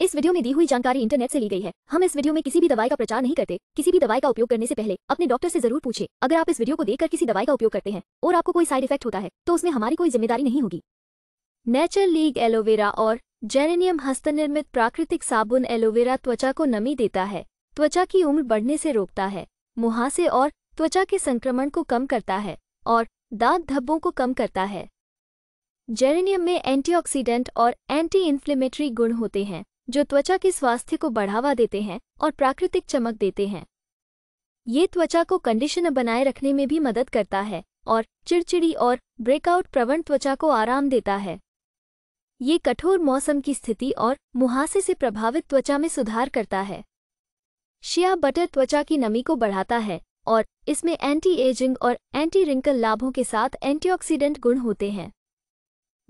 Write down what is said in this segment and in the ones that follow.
इस वीडियो में दी हुई जानकारी इंटरनेट से ली गई है हम इस वीडियो में किसी भी दवाई का प्रचार नहीं करते किसी भी दवाई का उपयोग करने से पहले अपने डॉक्टर से जरूर पूछे अगर आप इस वीडियो को देखकर किसी दवाई का उपयोग करते हैं और आपको कोई साइड इफेक्ट होता है तो उसमें हमारी कोई जिम्मेदारी नहीं होगी नेचर लीग एलोवेरा और जेरेनियम हस्तनिर्मित प्राकृतिक साबुन एलोवेरा त्वचा को नमी देता है त्वचा की उम्र बढ़ने से रोकता है मुहासे और त्वचा के संक्रमण को कम करता है और दाग धब्बों को कम करता है जेरेनियम में एंटीऑक्सीडेंट और एंटी इन्फ्लेमेटरी गुण होते हैं जो त्वचा के स्वास्थ्य को बढ़ावा देते हैं और प्राकृतिक चमक देते हैं ये त्वचा को कंडीशनर बनाए रखने में भी मदद करता है और चिड़चिड़ी और ब्रेकआउट प्रवण त्वचा को आराम देता है ये कठोर मौसम की स्थिति और मुहासे से प्रभावित त्वचा में सुधार करता है शिया बटर त्वचा की नमी को बढ़ाता है और इसमें एंटी एजिंग और एंटी रिंकल लाभों के साथ एंटीऑक्सीडेंट गुण होते हैं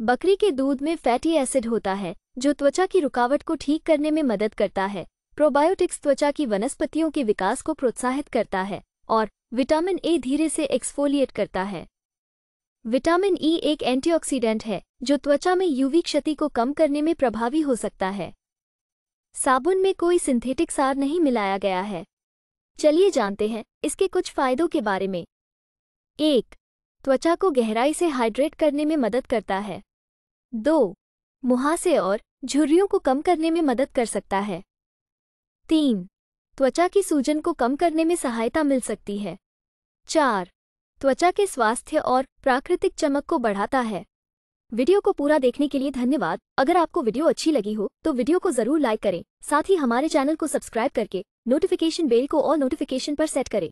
बकरी के दूध में फैटी एसिड होता है जो त्वचा की रुकावट को ठीक करने में मदद करता है प्रोबायोटिक्स त्वचा की वनस्पतियों के विकास को प्रोत्साहित करता है और विटामिन ए धीरे से एक्सफोलिएट करता है विटामिन ई e एक एंटीऑक्सीडेंट है जो त्वचा में यूवी क्षति को कम करने में प्रभावी हो सकता है साबुन में कोई सिंथेटिक सार नहीं मिलाया गया है चलिए जानते हैं इसके कुछ फायदों के बारे में एक त्वचा को गहराई से हाइड्रेट करने में मदद करता है दो मुहासे और झुर्रियों को कम करने में मदद कर सकता है तीन त्वचा की सूजन को कम करने में सहायता मिल सकती है चार त्वचा के स्वास्थ्य और प्राकृतिक चमक को बढ़ाता है वीडियो को पूरा देखने के लिए धन्यवाद अगर आपको वीडियो अच्छी लगी हो तो वीडियो को जरूर लाइक करें साथ ही हमारे चैनल को सब्सक्राइब करके नोटिफिकेशन बेल को और नोटिफिकेशन पर सेट करें